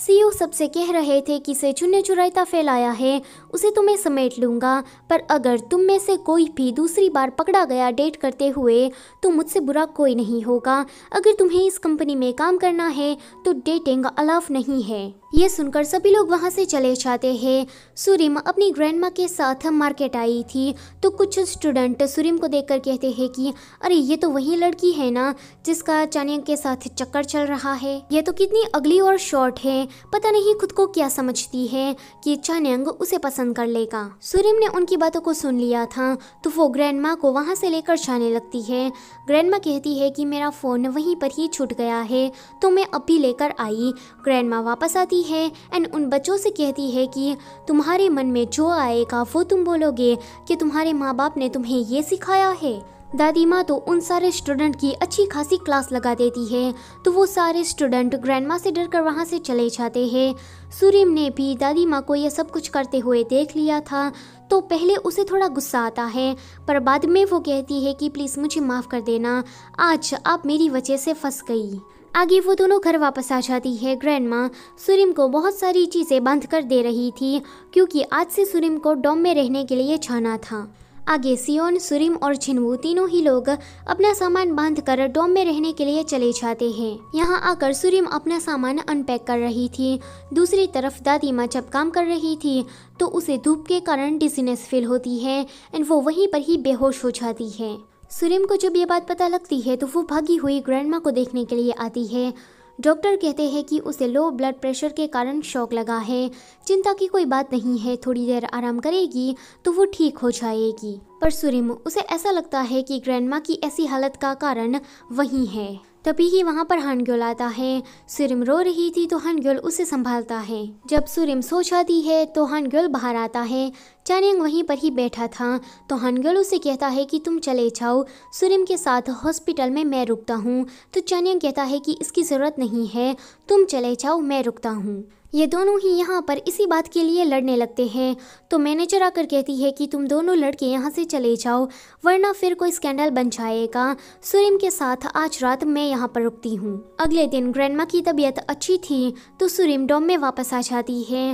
CEO सबसे कह रहे थे कि इसे चुने जो फैलाया है उसे तो मैं समेट लूँगा पर अगर तुम में से कोई भी दूसरी बार पकड़ा गया डेट करते हुए तो मुझसे बुरा कोई नहीं होगा अगर तुम्हें इस कंपनी में काम करना है तो डेटिंग अलाव नहीं है ये सुनकर सभी लोग वहाँ से चले जाते हैं सुरिम अपनी ग्रैंड के साथ मार्केट आई थी तो कुछ स्टूडेंट सुरिम को देख कहते हैं कि अरे ये तो वही लड़की है ना जिसका चानियंग के साथ चक्कर चल रहा है ये तो कितनी अगली और शॉर्ट है पता नहीं खुद को क्या समझती है कि चान्यंग उसे पसंद कर लेगा सुरिम ने उनकी बातों को सुन लिया था तो वो ग्रैंड माँ को वहाँ से लेकर जाने लगती है ग्रैंड माँ कहती है कि मेरा फ़ोन वहीं पर ही छूट गया है तो मैं अब भी लेकर आई ग्रैंड माँ वापस आती है एंड उन बच्चों से कहती है कि तुम्हारे मन में जो आएगा वो तुम बोलोगे कि तुम्हारे माँ बाप ने तुम्हें ये सिखाया है दादी माँ तो उन सारे स्टूडेंट की अच्छी खासी क्लास लगा देती है तो वो सारे स्टूडेंट ग्रैंड माँ से डर कर वहाँ से चले जाते हैं सूर्यम ने भी दादी माँ को यह सब कुछ करते हुए देख लिया था तो पहले उसे थोड़ा गुस्सा आता है पर बाद में वो कहती है कि प्लीज़ मुझे माफ़ कर देना आज आप मेरी वजह से फंस गई आगे वो दोनों घर वापस आ जाती है ग्रैंड माँ सुरिम को बहुत सारी चीज़ें बंद कर दे रही थी क्योंकि आज से सुरिम को डॉम में रहने के लिए जाना था आगे सियोन सुरिम और छिनवू तीनों ही लोग अपना सामान कर डोम में रहने के लिए चले जाते हैं यहाँ आकर सुरिम अपना सामान अनपैक कर रही थी दूसरी तरफ दादी माँ जब काम कर रही थी तो उसे धूप के कारण डिजीनेस फील होती है एंड वो वहीं पर ही बेहोश हो जाती है सुरिम को जब ये बात पता लगती है तो वो भागी हुई ग्रैंड को देखने के लिए आती है डॉक्टर कहते हैं कि उसे लो ब्लड प्रेशर के कारण शौक लगा है चिंता की कोई बात नहीं है थोड़ी देर आराम करेगी तो वो ठीक हो जाएगी पर सुरिम उसे ऐसा लगता है कि ग्रैंडमा की ऐसी हालत का कारण वही है तभी ही वहाँ पर हानग्योल आता है सुरिम रो रही थी तो हानग्योल उसे संभालता है जब सुरिम सो जाती है तो हानग्योल बाहर आता है चानियांग वहीं पर ही बैठा था तो हनगुल उसे कहता है कि तुम चले जाओ सुरिम के साथ हॉस्पिटल में मैं रुकता हूँ तो चानियांग कहता है कि इसकी ज़रूरत नहीं है तुम चले जाओ मैं रुकता हूँ ये दोनों ही यहाँ पर इसी बात के लिए लड़ने लगते हैं तो मैनेजर आकर कहती है कि तुम दोनों लड़के यहाँ से चले जाओ वरना फिर कोई स्कैंडल बन जाएगा सुरिम के साथ आज रात मैं यहाँ पर रुकती हूँ अगले दिन ग्रैंडमा की तबीयत अच्छी थी तो सुरिम डोम में वापस आ जाती है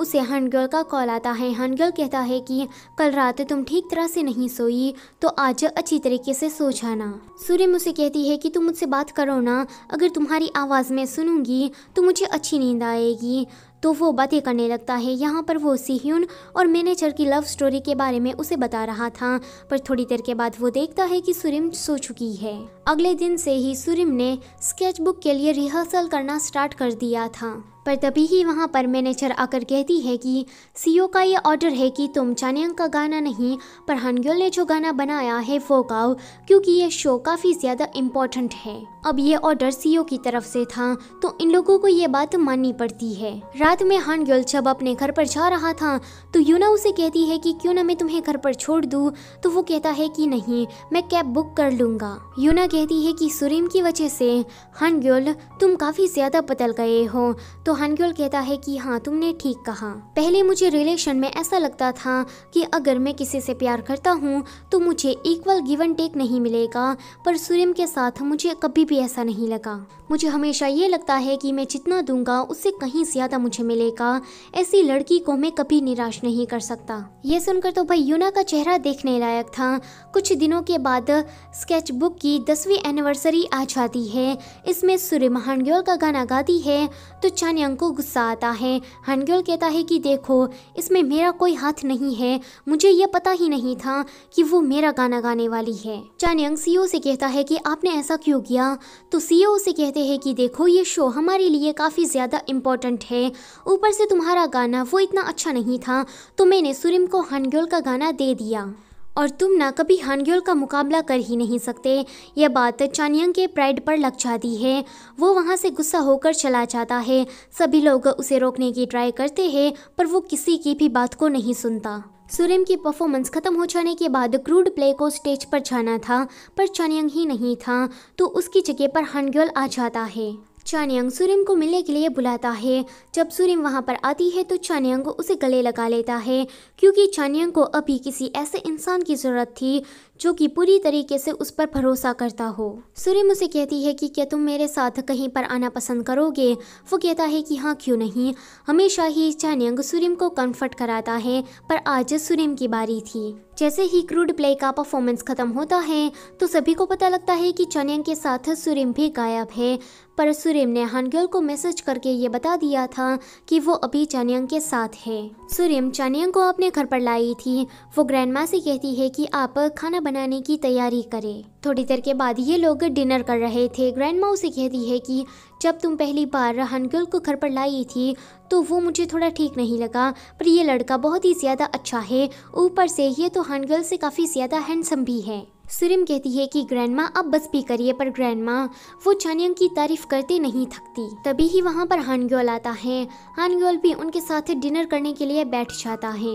उसे हनगर्ल का कॉल आता है हनगर्ल कहता है कि कल रात तुम ठीक तरह से नहीं सोई तो आज अच्छी तरीके से सो जाना सूर्यम उसे कहती है कि तुम मुझसे बात करो ना अगर तुम्हारी आवाज़ में सुनूंगी तो मुझे अच्छी नींद आएगी तो वो बातें करने लगता है यहाँ पर वो सीह्यून और मैनेजर की लव स्टोरी के बारे में उसे बता रहा था पर थोड़ी देर के बाद वो देखता है कि सुरिम सो चुकी है अगले दिन से ही सुरिम ने स्केचबुक के लिए रिहर्सल करना स्टार्ट कर दिया था पर तभी ही वहाँ पर मैनेजर आकर कहती है कि सीओ का ये ऑर्डर है कि तुम चानियंग का गाना नहीं पर हनग्योल ने जो गाना बनाया है वो गाओ क्योंकि ये शो काफ़ी ज़्यादा इम्पोर्टेंट है अब ये ऑर्डर सीओ की तरफ से था तो इन लोगों को ये बात माननी पड़ती है रात में हनग्योल जब अपने घर पर जा रहा था तो यूना उसे कहती है कि क्यों ना मैं तुम्हें घर पर छोड़ दूँ तो वो कहता है कि नहीं मैं कैब बुक कर लूँगा यूना कहती है कि सुरीम की वजह से हनग्योल तुम काफ़ी ज़्यादा बदल गए हो तो तो हनग्योल कहता है कि हाँ तुमने ठीक कहा पहले मुझे रिलेशन में ऐसा लगता था कि अगर मैं किसी से प्यार करता हूँ तो मुझे इक्वल गिव एंड टेक नहीं मिलेगा पर सुरिम के साथ मुझे कभी भी ऐसा नहीं लगा मुझे हमेशा ये लगता है कि मैं जितना दूंगा उससे कहीं ज़्यादा मुझे मिलेगा ऐसी लड़की को मैं कभी निराश नहीं कर सकता ये सुनकर तो भाई यूना का चेहरा देखने लायक था कुछ दिनों के बाद स्केच बुक की दसवीं एनिवर्सरी आ जाती है इसमें सूर्य महानग्योल का गाना गाती है तो चाने यंग को गुस्सा आता है हनग्योल कहता है कि देखो इसमें मेरा कोई हाथ नहीं है मुझे ये पता ही नहीं था कि वो मेरा गाना गाने वाली है चान यंग सीओ e से कहता है कि आपने ऐसा क्यों किया तो सीओ उसे e कहते हैं कि देखो ये शो हमारे लिए काफ़ी ज़्यादा इम्पोर्टेंट है ऊपर से तुम्हारा गाना वो इतना अच्छा नहीं था तो मैंने सुरिम को हनग्योल का गाना दे दिया और तुम ना कभी हानग्योल का मुकाबला कर ही नहीं सकते यह बात चानियंग के प्राइड पर लग जाती है वो वहाँ से गुस्सा होकर चला जाता है सभी लोग उसे रोकने की ट्राई करते हैं पर वो किसी की भी बात को नहीं सुनता सुरेम की परफॉर्मेंस खत्म हो जाने के बाद क्रूड प्ले को स्टेज पर जाना था पर चानियंग ही नहीं था तो उसकी जगह पर हानग्योल आ जाता है चानियांग सुरिम को मिलने के लिए बुलाता है जब सुरिम वहाँ पर आती है तो चानियांग को उसे गले लगा लेता है क्योंकि चानियांग को अभी किसी ऐसे इंसान की ज़रूरत थी जो कि पूरी तरीके से उस पर भरोसा करता हो सुरेम उसे कहती है कि क्या तुम मेरे साथ कहीं पर आना पसंद करोगे वो कहता है कि हाँ क्यों नहीं हमेशा ही चानियंग सुरेम को कंफर्ट कराता है पर आज सुरेम की बारी थी जैसे ही क्रूड प्ले का परफॉर्मेंस खत्म होता है तो सभी को पता लगता है कि चनियन के साथ सुरेम भी गायब है पर सुरेम ने हानग्योल को मैसेज करके ये बता दिया था कि वो अभी चानियंग के साथ है सुरेम चान्यंग को अपने घर पर लाई थी वो ग्रैंड मासी से कहती है कि आप खाना बनाने की तैयारी करें थोड़ी देर के बाद ये लोग डिनर कर रहे थे ग्रैंड माँ उसे कहती है कि जब तुम पहली बार हनगल को घर पर लाई थी तो वो मुझे थोड़ा ठीक नहीं लगा पर ये लड़का बहुत ही ज़्यादा अच्छा है ऊपर से ये तो हनगल से काफ़ी ज़्यादा हैंडसम भी है सुरिम कहती है कि माँ अब बस भी करिए पर माँ वो चानियंग की तारीफ करते नहीं थकती तभी ही वहाँ पर हानग्योल आता है हानग्योल भी उनके साथ डिनर करने के लिए बैठ जाता है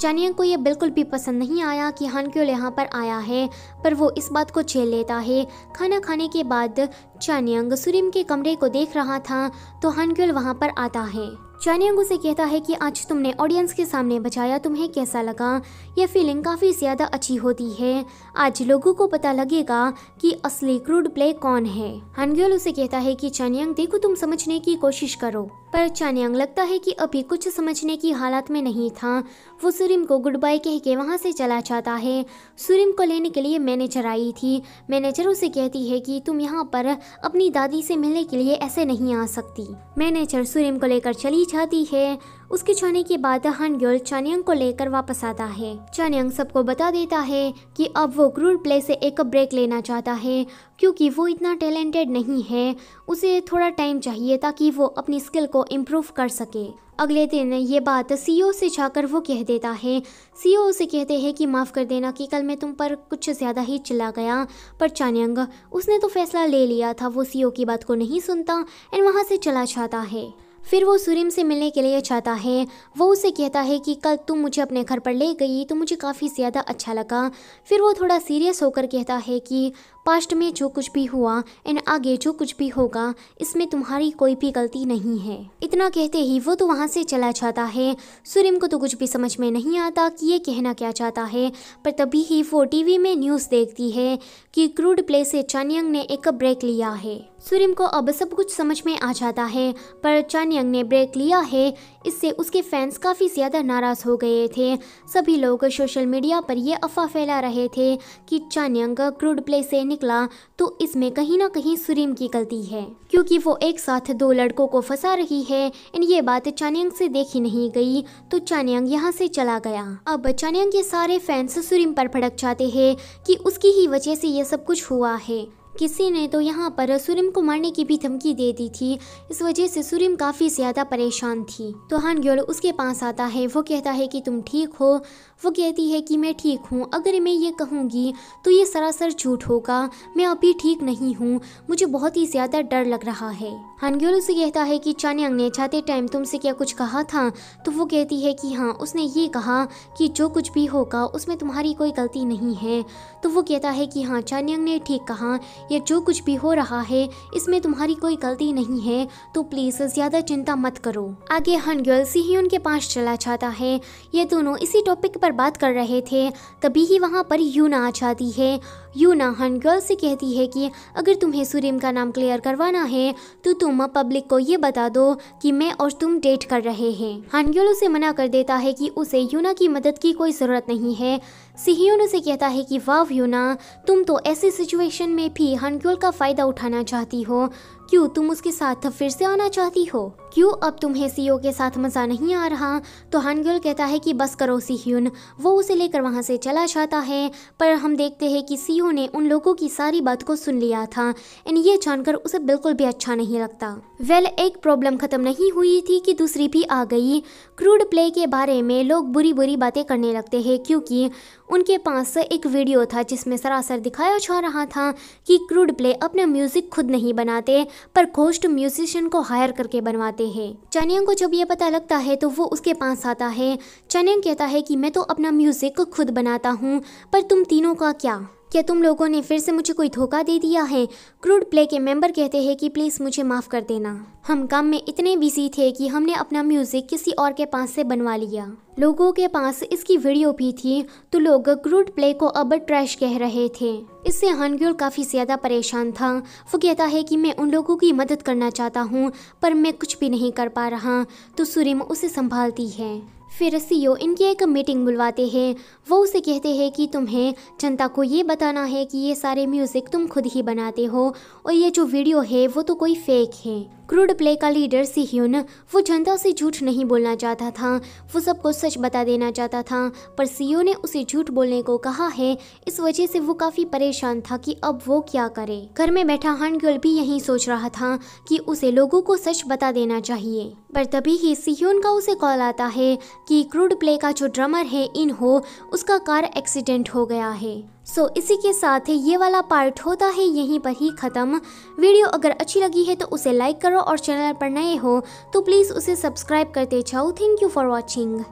चानियांग को यह बिल्कुल भी पसंद नहीं आया कि हानक्योल यहाँ पर आया है पर वो इस बात को झेल लेता है खाना खाने के बाद चानियांग सुरीम के कमरे को देख रहा था तो हानक्योल वहाँ पर आता है चानियांग उसे कहता है कि आज तुमने ऑडियंस के सामने बचाया तुम्हें कैसा लगा यह फीलिंग काफ़ी ज़्यादा अच्छी होती है आज लोगों को पता लगेगा कि असली क्रूड प्ले कौन है हनग्योल उसे कहता है कि चानियांग देखो तुम समझने की कोशिश करो पर चानियांग लगता है कि अभी कुछ समझने की हालत में नहीं था वो सुरिम को गुड बाय कह के वहाँ से चला जाता है सुरिम को लेने के लिए मैनेजर आई थी मैनेजर उसे कहती है कि तुम यहाँ पर अपनी दादी से मिलने के लिए ऐसे नहीं आ सकती मैनेजर सुरिम को लेकर चली जाती है उसके जाने के बाद हानग्योल चानियंग को लेकर वापस आता है चानियंग सबको बता देता है कि अब वो क्रूर प्ले से एक ब्रेक लेना चाहता है क्योंकि वो इतना टैलेंटेड नहीं है उसे थोड़ा टाइम चाहिए ताकि वो अपनी स्किल को इम्प्रूव कर सके अगले दिन ये बात सीईओ से जाकर वो कह देता है सीईओ उसे कहते हैं कि माफ़ कर देना कि कल मैं तुम पर कुछ ज़्यादा ही चिल्ला गया पर चान्यंग उसने तो फैसला ले लिया था वो सीईओ की बात को नहीं सुनता एंड वहाँ से चला जाता है फिर वो सुरीम से मिलने के लिए चाहता है वो उसे कहता है कि कल तुम मुझे अपने घर पर ले गई तो मुझे काफ़ी ज़्यादा अच्छा लगा फिर वो थोड़ा सीरियस होकर कहता है कि पास्ट में जो कुछ भी हुआ एंड आगे जो कुछ भी होगा इसमें तुम्हारी कोई भी गलती नहीं है इतना कहते ही वो तो वहाँ से चला जाता है सुरिम को तो कुछ भी समझ में नहीं आता कि ये कहना क्या चाहता है पर तभी ही वो टीवी में न्यूज़ देखती है कि क्रूड प्ले से चानियंग ने एक ब्रेक लिया है सुरिम को अब सब कुछ समझ में आ जाता है पर चानियंग ने ब्रेक लिया है इससे उसके फैंस काफ़ी ज़्यादा नाराज़ हो गए थे सभी लोग सोशल मीडिया पर यह अफवाह फैला रहे थे कि चान्यंग क्रूड प्ले से निकला तो इसमें कहीं ना कहीं सुरीम की गलती है क्योंकि वो एक साथ दो लड़कों को फंसा रही है एंड ये बात चान्यंग से देखी नहीं गई तो चान्यंग यहाँ से चला गया अब चान्यंग के सारे फैंस सुरीम पर भड़क जाते हैं कि उसकी ही वजह से यह सब कुछ हुआ है किसी ने तो यहाँ पर सुरिम को मारने की भी धमकी दे दी थी इस वजह से सुरिम काफ़ी ज़्यादा परेशान थी तो हानग्योल उसके पास आता है वो कहता है कि तुम ठीक हो वो कहती है कि मैं ठीक हूँ अगर मैं ये कहूँगी तो ये सरासर झूठ होगा मैं अभी ठीक नहीं हूँ मुझे बहुत ही ज़्यादा डर लग रहा है हानग्योल उसे कहता है कि चान्यांग ने जाते टाइम तुमसे क्या कुछ कहा था तो वो कहती है कि हाँ उसने ये कहा कि जो कुछ भी होगा उसमें तुम्हारी कोई गलती नहीं है तो वो कहता है कि हाँ चान्यांग ने ठीक कहा या जो कुछ भी हो रहा है इसमें तुम्हारी कोई गलती नहीं है तो प्लीज़ ज़्यादा चिंता मत करो आगे हानग्योल सी ही उनके पास चला जाता है ये दोनों इसी टॉपिक पर बात कर रहे थे तभी ही वहाँ पर यूना आ जाती है यूना हन गर्ल से कहती है कि अगर तुम्हें सुरेम का नाम क्लियर करवाना है तो तुम पब्लिक को ये बता दो कि मैं और तुम डेट कर रहे हैं हनगर्ल उसे मना कर देता है कि उसे यूना की मदद की कोई ज़रूरत नहीं है सिहियोन उसे कहता है कि वाह व्यूना तुम तो ऐसी सिचुएशन में भी हनक्योल का फ़ायदा उठाना चाहती हो क्यों तुम उसके साथ फिर से आना चाहती हो क्यों अब तुम्हें सीओ के साथ मज़ा नहीं आ रहा तो हनगुल कहता है कि बस करो सीह्यून वो उसे लेकर वहाँ से चला जाता है पर हम देखते हैं कि सीओ ने उन लोगों की सारी बात को सुन लिया था एंड ये जानकर उसे बिल्कुल भी अच्छा नहीं लगता वेल एक प्रॉब्लम ख़त्म नहीं हुई थी कि दूसरी भी आ गई क्रूड प्ले के बारे में लोग बुरी बुरी बातें करने लगते है क्योंकि उनके पास से एक वीडियो था जिसमें सरासर दिखाया जा रहा था कि क्रूड प्ले अपना म्यूजिक खुद नहीं बनाते पर घोष्ट म्यूजिशियन को हायर करके बनवाते हैं चनियंग को जब यह पता लगता है तो वो उसके पास आता है चनियंग कहता है कि मैं तो अपना म्यूजिक खुद बनाता हूँ पर तुम तीनों का क्या क्या तुम लोगों ने फिर से मुझे कोई धोखा दे दिया है क्रूड प्ले के मेंबर कहते हैं कि प्लीज़ मुझे माफ़ कर देना हम काम में इतने बिजी थे कि हमने अपना म्यूज़िक किसी और के पास से बनवा लिया लोगों के पास इसकी वीडियो भी थी तो लोग क्रूड प्ले को अब ट्रैश कह रहे थे इससे हनग्योल काफ़ी ज़्यादा परेशान था वो कहता है कि मैं उन लोगों की मदद करना चाहता हूँ पर मैं कुछ भी नहीं कर पा रहा तो सुरिम उसे संभालती है फिर सीईओ इनकी एक मीटिंग बुलवाते हैं वो उसे कहते हैं कि तुम्हें जनता को ये बताना है कि ये सारे म्यूज़िक तुम खुद ही बनाते हो और ये जो वीडियो है वो तो कोई फेक है क्रूड प्ले का लीडर सीह्यून वो जनता से झूठ नहीं बोलना चाहता था वो सबको सच बता देना चाहता था पर सीईओ ने उसे झूठ बोलने को कहा है इस वजह से वो काफ़ी परेशान था कि अब वो क्या करे घर में बैठा हानग्योल भी यही सोच रहा था कि उसे लोगों को सच बता देना चाहिए पर तभी ही सिह्यून का उसे कॉल आता है कि क्रूड प्ले का जो ड्रमर है इन हो उसका कार एक्सीडेंट हो गया है सो so, इसी के साथ ये वाला पार्ट होता है यहीं पर ही ख़त्म वीडियो अगर अच्छी लगी है तो उसे लाइक करो और चैनल पर नए हो तो प्लीज़ उसे सब्सक्राइब करते जाओ थैंक यू फॉर वॉचिंग